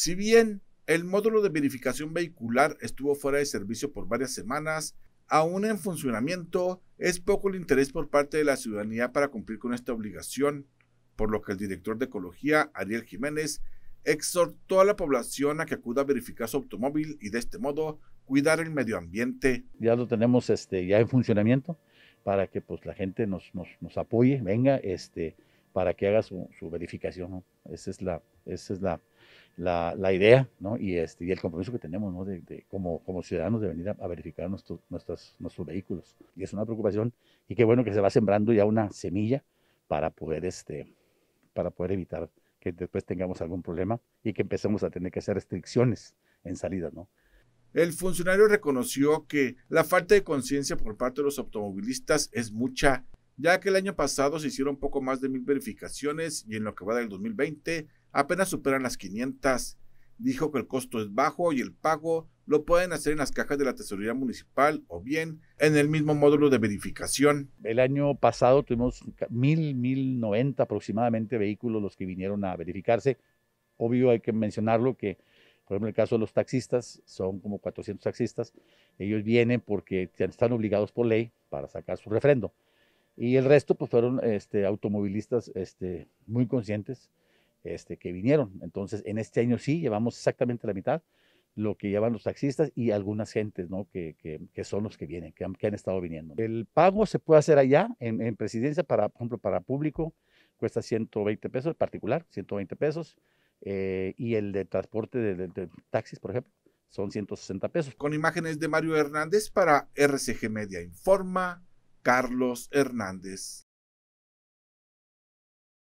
Si bien el módulo de verificación vehicular estuvo fuera de servicio por varias semanas, aún en funcionamiento, es poco el interés por parte de la ciudadanía para cumplir con esta obligación, por lo que el director de Ecología, Ariel Jiménez, exhortó a la población a que acuda a verificar su automóvil y de este modo cuidar el medio ambiente. Ya lo tenemos este, ya en funcionamiento para que pues, la gente nos, nos, nos apoye, venga, este, para que haga su, verificación, ¿no? Esa es la, es la, idea, Y, este, y el compromiso que tenemos, De, como, como ciudadanos de venir a, verificar nuestros vehículos. Y es una preocupación y qué bueno que se va sembrando ya una semilla para poder, este, para poder evitar que después tengamos algún problema y que empecemos a tener que hacer restricciones en salida, ¿no? El funcionario reconoció que la falta de conciencia por parte de los automovilistas es mucha ya que el año pasado se hicieron poco más de mil verificaciones y en lo que va del 2020 apenas superan las 500. Dijo que el costo es bajo y el pago lo pueden hacer en las cajas de la Tesorería Municipal o bien en el mismo módulo de verificación. El año pasado tuvimos mil, mil noventa aproximadamente vehículos los que vinieron a verificarse. Obvio hay que mencionarlo que, por ejemplo, en el caso de los taxistas, son como 400 taxistas. Ellos vienen porque están obligados por ley para sacar su refrendo. Y el resto, pues fueron este, automovilistas este, muy conscientes este, que vinieron. Entonces, en este año sí, llevamos exactamente la mitad lo que llevan los taxistas y algunas gentes, ¿no? Que, que, son los que vienen, que han, estado viniendo. El pago se puede hacer allá, en, en presidencia, para, por ejemplo, para público, cuesta 120 pesos, particular, 120 pesos. Eh, y el de transporte de, de, taxis, por ejemplo, son 160 pesos. Con imágenes de Mario Hernández para RCG Media Informa, Carlos Hernández.